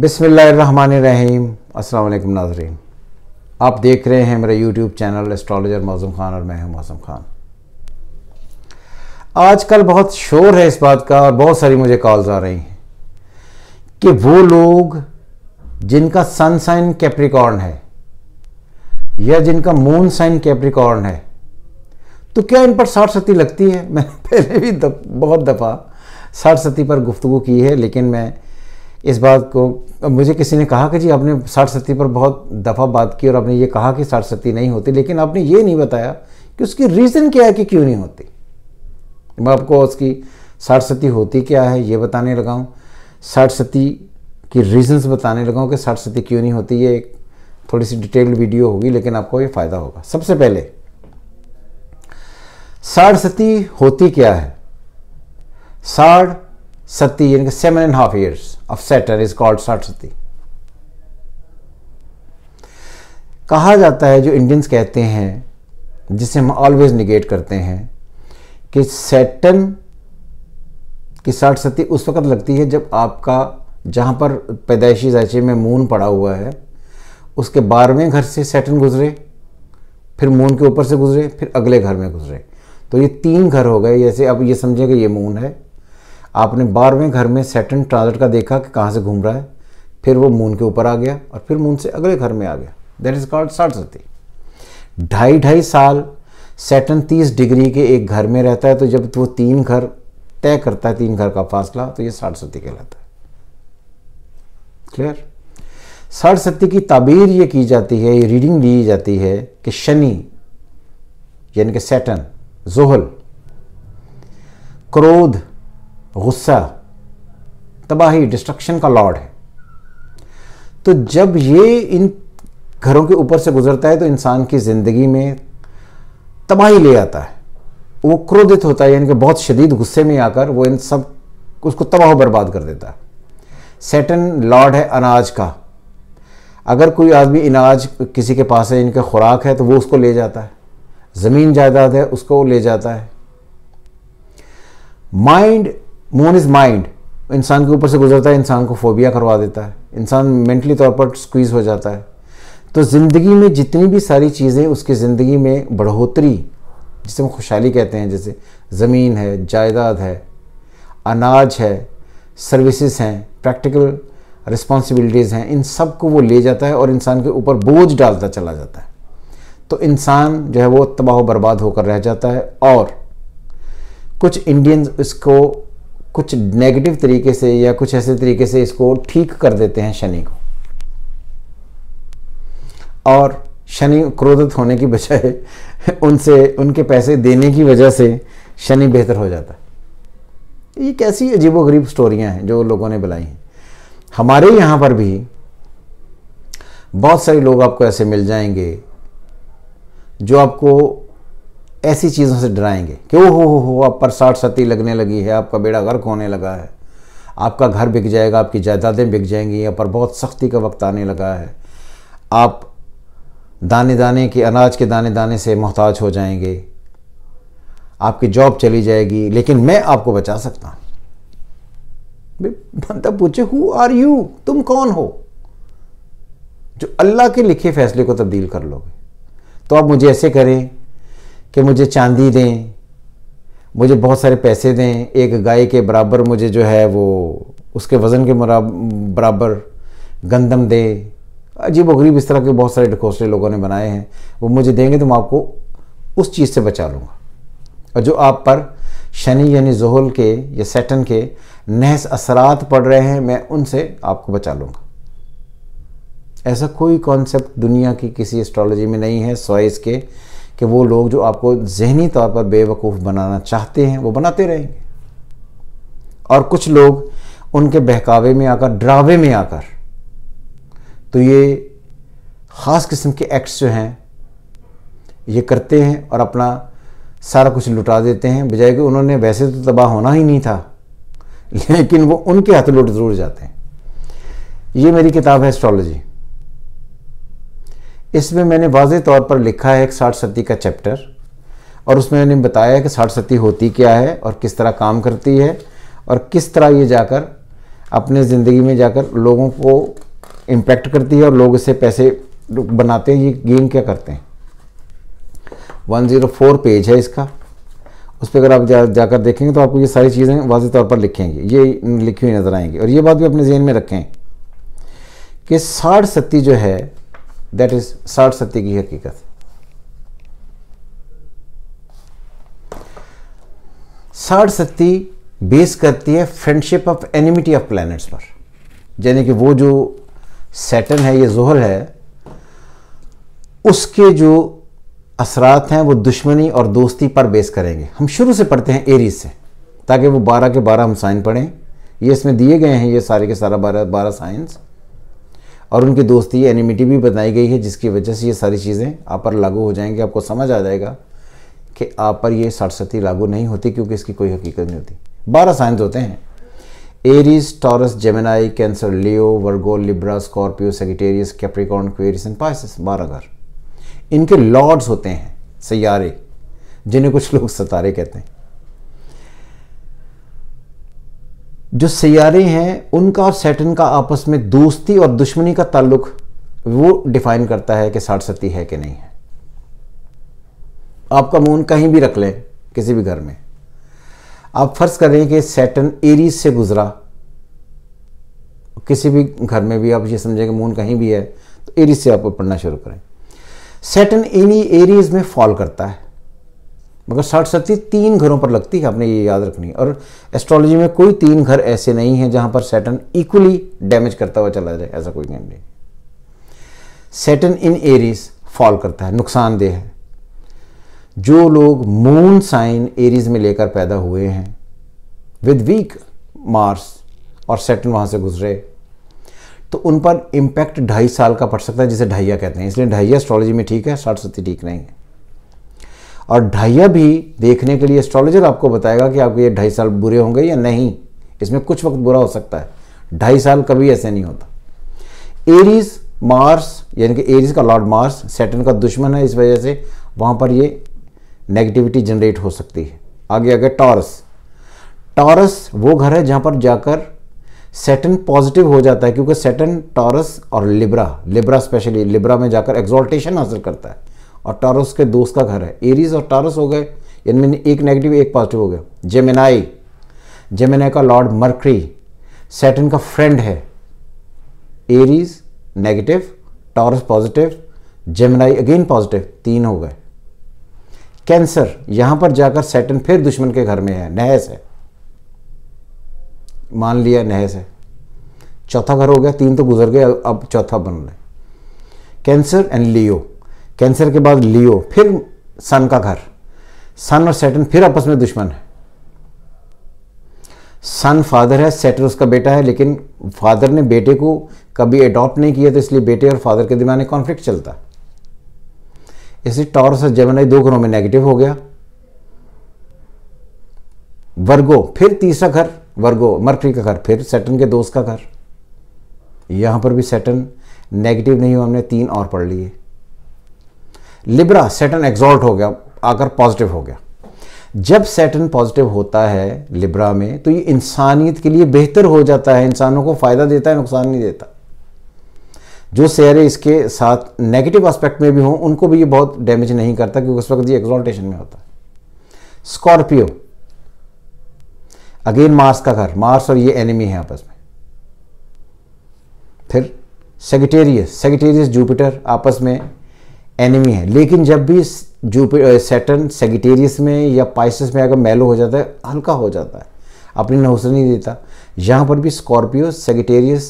बिसमीम अल्लाम नाजरीन आप देख रहे हैं मेरा YouTube channel astrologer Maujum Khan और मैं हूं मौजूम खान आजकल बहुत शोर है इस बात का और बहुत सारी मुझे कॉल्स आ रही हैं कि वो लोग जिनका सन साइन कैप्रिकॉर्न है या जिनका मून साइन कैप्रिकॉर्न है तो क्या इन पर साठ सती लगती है मैंने पहले भी दप, बहुत दफ़ा साठ सती पर गुफ्तु की है लेकिन मैं इस बात को मुझे किसी ने कहा कि जी आपने साठ सत्ती पर बहुत दफ़ा बात की और आपने ये कहा कि साठ सत्ती नहीं होती लेकिन आपने ये नहीं बताया कि उसकी रीज़न क्या है कि क्यों नहीं होती मैं आपको उसकी साठ सती होती क्या है ये बताने लगा हूँ साठ सती की रीज़न्स बताने लगा हूँ कि साठ सती क्यों नहीं होती ये एक थोड़ी सी डिटेल्ड वीडियो होगी लेकिन आपको ये फ़ायदा होगा सबसे पहले साठ सती होती क्या है साढ़ सती यानी कि seven and half years of Saturn is called साठ सती कहा जाता है जो इंडियंस कहते हैं जिसे हम ऑलवेज निगेट करते हैं कि सेटन की साठ सती उस वक्त लगती है जब आपका जहां पर पैदाइशी जायचे में मून पड़ा हुआ है उसके बारहवें घर से सेटन गुजरे फिर मून के ऊपर से गुजरे फिर अगले घर में गुजरे तो ये तीन घर हो गए जैसे अब ये समझेंगे कि ये मून है आपने बारहवें घर में सेटन ट्रांजिट का देखा कि कहाँ से घूम रहा है फिर वो मून के ऊपर आ गया और फिर मून से अगले घर में आ गया दैट इज कॉल्ड सरस्वती ढाई ढाई साल सेटन तीस डिग्री के एक घर में रहता है तो जब वो तीन घर तय करता है तीन घर का फासला तो ये सरस्वती कहलाता है क्लियर सरस्वती की ताबीर ये की जाती है ये रीडिंग ली जाती है कि शनि यानी कि सेटन जोहल क्रोध गुस्सा तबाही डिस्ट्रक्शन का लॉर्ड है तो जब ये इन घरों के ऊपर से गुजरता है तो इंसान की ज़िंदगी में तबाही ले आता है वो क्रोधित होता है यानी कि बहुत शदीद गुस्से में आकर वो इन सब उसको तबाह बर्बाद कर देता है सेटन लॉर्ड है अनाज का अगर कोई आदमी अनाज किसी के पास है इनके खुराक है तो वो उसको ले जाता है ज़मीन जायदाद है उसको ले जाता है माइंड मून इज़ माइंड इंसान के ऊपर से गुजरता है इंसान को फोबिया करवा देता है इंसान मेंटली तौर पर स्क्वीज़ हो जाता है तो ज़िंदगी में जितनी भी सारी चीज़ें उसकी ज़िंदगी में बढ़ोतरी जिसे हम खुशहाली कहते हैं जैसे ज़मीन है जायदाद है अनाज है सर्विसेज हैं प्रैक्टिकल रिस्पॉन्सिबिलिटीज़ हैं इन सब को वो ले जाता है और इंसान के ऊपर बोझ डालता चला जाता है तो इंसान जो है वो तबाह बर्बाद होकर रह जाता है और कुछ इंडियंस इसको कुछ नेगेटिव तरीके से या कुछ ऐसे तरीके से इसको ठीक कर देते हैं शनि को और शनि क्रोधित होने की बजाय उनसे उनके पैसे देने की वजह से शनि बेहतर हो जाता है ये कैसी अजीबोगरीब स्टोरियां हैं जो लोगों ने बुलाई हैं हमारे यहाँ पर भी बहुत सारे लोग आपको ऐसे मिल जाएंगे जो आपको ऐसी चीज़ों से डराएंगे कि ओ हो हो आप पर साठ सती लगने लगी है आपका बेड़ा गर्क होने लगा है आपका घर बिक जाएगा आपकी जायदादें बिक जाएंगी या पर बहुत सख्ती का वक्त आने लगा है आप दाने दाने के अनाज के दाने दाने से मोहताज हो जाएंगे आपकी जॉब चली जाएगी लेकिन मैं आपको बचा सकता हूँ बंदा पूछे हु आर यू तुम कौन हो जो अल्लाह के लिखे फैसले को तब्दील कर लोगे तो आप मुझे ऐसे करें कि मुझे चांदी दें मुझे बहुत सारे पैसे दें एक गाय के बराबर मुझे जो है वो उसके वज़न के बराबर गंदम दे अजीब वरीब इस तरह के बहुत सारे ढकोसले लोगों ने बनाए हैं वो मुझे देंगे तो मैं आपको उस चीज़ से बचा लूँगा और जो आप पर शनि यानी जहल के या सेटन के नहस असरात पड़ रहे हैं मैं उनसे आपको बचा लूँगा ऐसा कोई कॉन्सेप्ट दुनिया की किसी एस्ट्रोलॉजी में नहीं है सॉइस के कि वो लोग जो आपको जहनी तौर पर बेवकूफ़ बनाना चाहते हैं वो बनाते रहेंगे और कुछ लोग उनके बहकावे में आकर ड्रावे में आकर तो ये ख़ास किस्म के एक्ट्स जो हैं ये करते हैं और अपना सारा कुछ लुटा देते हैं बजाय कि उन्होंने वैसे तो तबाह होना ही नहीं था लेकिन वो उनके हाथ लुट जरूर जाते हैं ये मेरी किताब है एस्ट्रोलॉजी इसमें मैंने वाज तौर पर लिखा है एक साठ सती का चैप्टर और उसमें मैंने बताया कि साठ सती होती क्या है और किस तरह काम करती है और किस तरह ये जाकर अपने ज़िंदगी में जाकर लोगों को इम्पेक्ट करती है और लोग इससे पैसे बनाते हैं ये गेम क्या करते हैं 104 पेज है इसका उस पर अगर आप जा जाकर देखेंगे तो आपको ये सारी चीज़ें वाज तौर पर लिखेंगे ये लिखी हुई नज़र आएंगी और ये बात भी अपने जहन में रखें कि साठ सत्ती जो है दैट इज साठ सत्य की हकीकत साठ सत्ती बेस करती है friendship of enmity of planets पर यानी कि वो जो सैटन है ये जोहर है उसके जो असरात हैं वो दुश्मनी और दोस्ती पर बेस करेंगे हम शुरू से पढ़ते हैं एरीज से ताकि वो बारह के बारह हम साइन पढ़ें ये इसमें दिए गए हैं ये सारे के सारा बारह बारह साइंस और उनकी दोस्ती एनिमिटी भी बताई गई है जिसकी वजह से ये सारी चीज़ें आप पर लागू हो जाएंगी आपको समझ आ जाएगा कि आप पर ये सरस्वती लागू नहीं होती क्योंकि इसकी कोई हकीकत नहीं होती बारह साइंस होते हैं Aries Taurus Gemini Cancer Leo Virgo Libra Scorpio Sagittarius Capricorn Aquarius and Pisces बारह घर इनके लॉर्ड्स होते हैं सैारे जिन्हें कुछ लोग सतारे कहते हैं जो सैारे हैं उनका और सैटन का आपस में दोस्ती और दुश्मनी का ताल्लुक वो डिफाइन करता है कि सती है कि नहीं है आपका मून कहीं भी रख लें किसी भी घर में आप फर्ज करें कि सैटन एरीज से गुजरा किसी भी घर में भी आप ये समझें कि मून कहीं भी है तो एरीज से आप पढ़ना शुरू करें सेटन एनी एरीज में फॉल करता है मगर साठ सती तीन घरों पर लगती है आपने ये याद रखनी और एस्ट्रोलॉजी में कोई तीन घर ऐसे नहीं है जहां पर सैटन इक्वली डैमेज करता हुआ चला जाए ऐसा कोई नहीं सैटन इन एरीज फॉल करता है नुकसानदेह है जो लोग मून साइन एरीज में लेकर पैदा हुए हैं विद वीक मार्स और सेटन वहां से गुजरे तो उन पर इंपैक्ट ढाई साल का पड़ सकता है जिसे ढाइया कहते हैं इसलिए ढाइया एस्ट्रोलॉजी में ठीक है साठ सती ठीक नहीं है और ढाइया भी देखने के लिए एस्ट्रोलॉजर आपको बताएगा कि आपको ये ढाई साल बुरे होंगे या नहीं इसमें कुछ वक्त बुरा हो सकता है ढाई साल कभी ऐसे नहीं होता एरीज मार्स यानी कि एरीज का लॉर्ड मार्स सेटन का दुश्मन है इस वजह से वहाँ पर ये नेगेटिविटी जनरेट हो सकती है आगे आगे टॉरस टॉरस वो घर है जहाँ पर जाकर सेटन पॉजिटिव हो जाता है क्योंकि सेटन टॉरस और लिब्रा लिब्रा स्पेशली लिब्रा में जाकर एग्जॉल्टेशन हासिल करता है और टारस के दोस्त का घर है एरीज और टॉरस हो गए इनमें एक नेगेटिव एक पॉजिटिव हो गया जेमिनाई जेमिनाई का लॉर्ड मर्क्री सेटन का फ्रेंड है Aries negative Taurus positive Gemini again positive तीन हो गए कैंसर यहां पर जाकर सेटन फिर दुश्मन के घर में है नहस है मान लिया नहस है चौथा घर हो गया तीन तो गुजर गए अब चौथा बन रहे कैंसर एंड लियो कैंसर के बाद लियो फिर सन का घर सन और सेटन फिर आपस में दुश्मन है सन फादर है सेटन उसका बेटा है लेकिन फादर ने बेटे को कभी अडॉप्ट नहीं किया तो इसलिए बेटे और फादर के दिमाग में कॉन्फ्लिक्ट चलता इसलिए टॉरस और जमनाई दो घरों में नेगेटिव हो गया वर्गो फिर तीसरा घर वर्गो मर्करी का घर फिर सेटन के दोस्त का घर यहां पर भी सेटन नेगेटिव नहीं हुआ हमने तीन और पढ़ लिए लिब्रा सेटन एग्जॉल्ट हो गया आकर पॉजिटिव हो गया जब सेटन पॉजिटिव होता है लिब्रा में तो ये इंसानियत के लिए बेहतर हो जाता है इंसानों को फ़ायदा देता है नुकसान नहीं देता जो शेयरें इसके साथ नेगेटिव एस्पेक्ट में भी हों उनको भी ये बहुत डैमेज नहीं करता क्योंकि उस वक्त ये एग्जॉल्टेशन में होता है स्कॉर्पियो अगेन मार्स का घर मार्स और ये एनिमी है आपस में फिर सेगिटेरियस सेगिटेरियस जुपिटर आपस में एनिमी है लेकिन जब भी जुपिटर सेटन सेगिटेरियस में या पाइसिस में अगर मेलो हो जाता है हल्का हो जाता है अपनी नौसर नहीं देता यहाँ पर भी स्कॉर्पियो सेगिटेरियस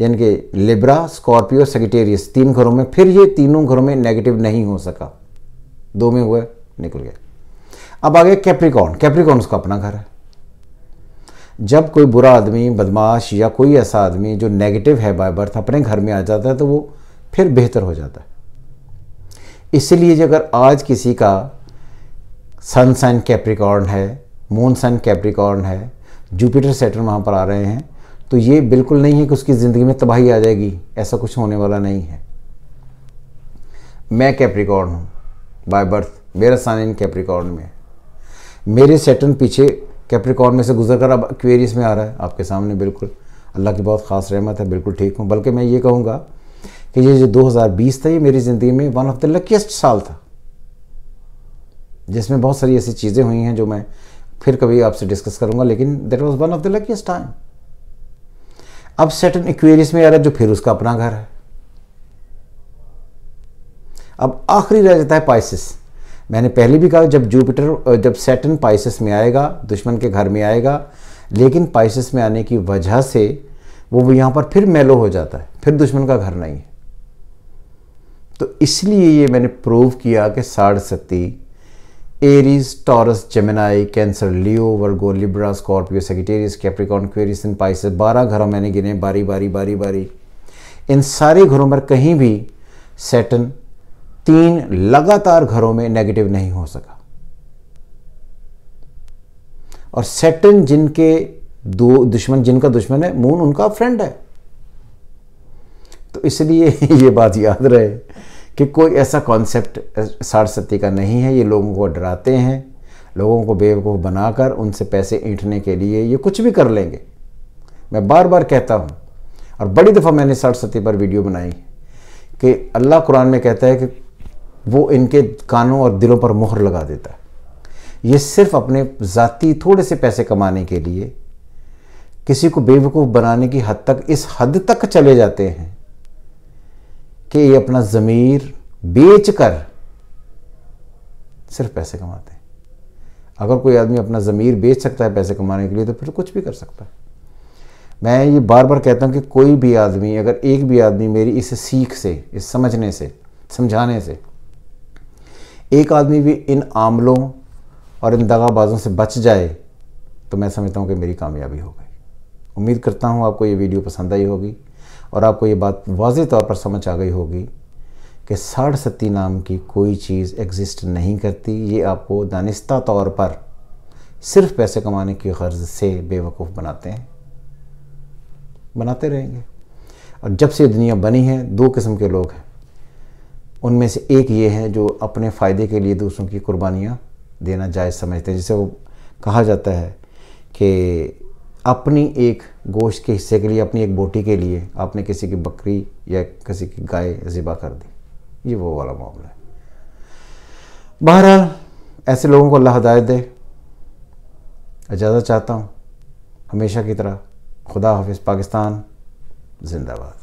यानी कि लिब्रा स्कॉर्पियो सेगिटेरियस तीन घरों में फिर ये तीनों घरों में नेगेटिव नहीं हो सका दो में हुए निकल गए अब आ कैप्रिकॉन कैप्रिकॉन उसका अपना घर है जब कोई बुरा आदमी बदमाश या कोई ऐसा आदमी जो नेगेटिव है बाय बर्थ अपने घर में आ जाता है तो वो फिर बेहतर हो जाता है इसलिए अगर आज किसी का सन सन कैप्रिकॉर्न है मून साइन कैप्रिकॉर्न है जुपिटर सेटन वहाँ पर आ रहे हैं तो ये बिल्कुल नहीं है कि उसकी ज़िंदगी में तबाही आ जाएगी ऐसा कुछ होने वाला नहीं है मैं कैप्रिकॉर्न हूँ बाय बर्थ मेरा सन इन कैप्रिकॉर्न में मेरे सेटन पीछे कैप्रिकॉर्न में से गुजर कर अब क्वेरियस में आ रहा है आपके सामने बिल्कुल अल्लाह की बहुत ख़ास रहमत है बिल्कुल ठीक हूँ बल्कि मैं ये कहूँगा कि ये जो 2020 था ये मेरी ज़िंदगी में वन ऑफ द लकीस्ट साल था जिसमें बहुत सारी ऐसी चीज़ें हुई हैं जो मैं फिर कभी आपसे डिस्कस करूंगा लेकिन that was one of the luckiest time अब सेटन इक्वेरियस में आ रहा है जो फिर उसका अपना घर है अब आखिरी रह जाता है पाइसिस मैंने पहले भी कहा जब जुपिटर जब सेटन पाइसिस में आएगा दुश्मन के घर में आएगा लेकिन पाइसिस में आने की वजह से वो यहाँ पर फिर मेलो हो जाता है फिर दुश्मन का घर नहीं है तो इसलिए ये मैंने प्रूव किया कि साढ़ सती Aries Taurus Gemini Cancer Leo Virgo Libra Scorpio Sagittarius Capricorn Aquarius in Pisces बारह घरों मैंने गिने बारी बारी बारी बारी इन सारे घरों पर कहीं भी सेटन तीन लगातार घरों में नेगेटिव नहीं हो सका और सेटन जिनके दो दुश्मन जिनका दुश्मन है मून उनका फ्रेंड है तो इसलिए ये बात याद रहे कि कोई ऐसा कॉन्सेप्ट सारस्वती का नहीं है ये लोगों को डराते हैं लोगों को बेवकूफ़ बनाकर उनसे पैसे ईंटने के लिए ये कुछ भी कर लेंगे मैं बार बार कहता हूँ और बड़ी दफ़ा मैंने सरस्वती पर वीडियो बनाई कि अल्लाह कुरान में कहता है कि वो इनके कानों और दिलों पर मोहर लगा देता है ये सिर्फ अपने ज़ाती थोड़े से पैसे कमाने के लिए किसी को बेवकूफ़ बनाने की हद तक इस हद तक चले जाते हैं कि ये अपना ज़मीर बेच कर सिर्फ पैसे कमाते हैं अगर कोई आदमी अपना ज़मीर बेच सकता है पैसे कमाने के लिए तो फिर कुछ भी कर सकता है मैं ये बार बार कहता हूँ कि कोई भी आदमी अगर एक भी आदमी मेरी इस सीख से इस समझने से समझाने से एक आदमी भी इन आमलों और इन दगाबाजों से बच जाए तो मैं समझता हूँ कि मेरी कामयाबी हो गई उम्मीद करता हूँ आपको ये वीडियो पसंद आई होगी और आपको ये बात वाज तौर पर समझ आ गई होगी कि सती नाम की कोई चीज़ एग्जिस्ट नहीं करती ये आपको दानिस्ता तौर पर सिर्फ पैसे कमाने की गर्ज से बेवकूफ़ बनाते हैं बनाते रहेंगे और जब से दुनिया बनी है दो किस्म के लोग हैं उनमें से एक ये है जो अपने फ़ायदे के लिए दूसरों की कुर्बानियाँ देना जायज़ समझते हैं जिसे वो कहा जाता है कि अपनी एक गोश्त के हिस्से के लिए अपनी एक बोटी के लिए आपने किसी की बकरी या किसी की गाय ज़िबा कर दी ये वो वाला मामला है बहरहाल ऐसे लोगों को अल्लाह हदायत दे इजाज़त चाहता हूँ हमेशा की तरह खुदा हाफिज़ पाकिस्तान जिंदाबाद